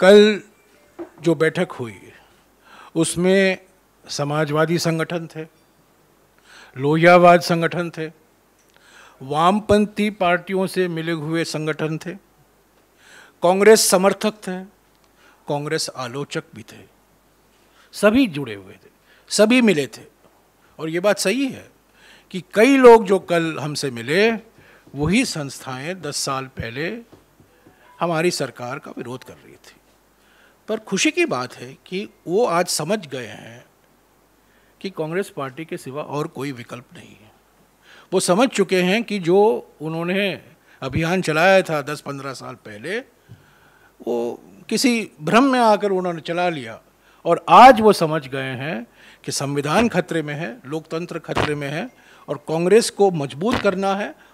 कल जो बैठक हुई उसमें समाजवादी संगठन थे लोहियावाद संगठन थे वामपंथी पार्टियों से मिले हुए संगठन थे कांग्रेस समर्थक थे कांग्रेस आलोचक भी थे सभी जुड़े हुए थे सभी मिले थे और ये बात सही है कि कई लोग जो कल हमसे मिले वही संस्थाएं दस साल पहले हमारी सरकार का विरोध कर रही थी पर खुशी की बात है कि वो आज समझ गए हैं कि कांग्रेस पार्टी के सिवा और कोई विकल्प नहीं है वो समझ चुके हैं कि जो उन्होंने अभियान चलाया था 10-15 साल पहले वो किसी भ्रम में आकर उन्होंने चला लिया और आज वो समझ गए हैं कि संविधान खतरे में है लोकतंत्र खतरे में है और कांग्रेस को मजबूत करना है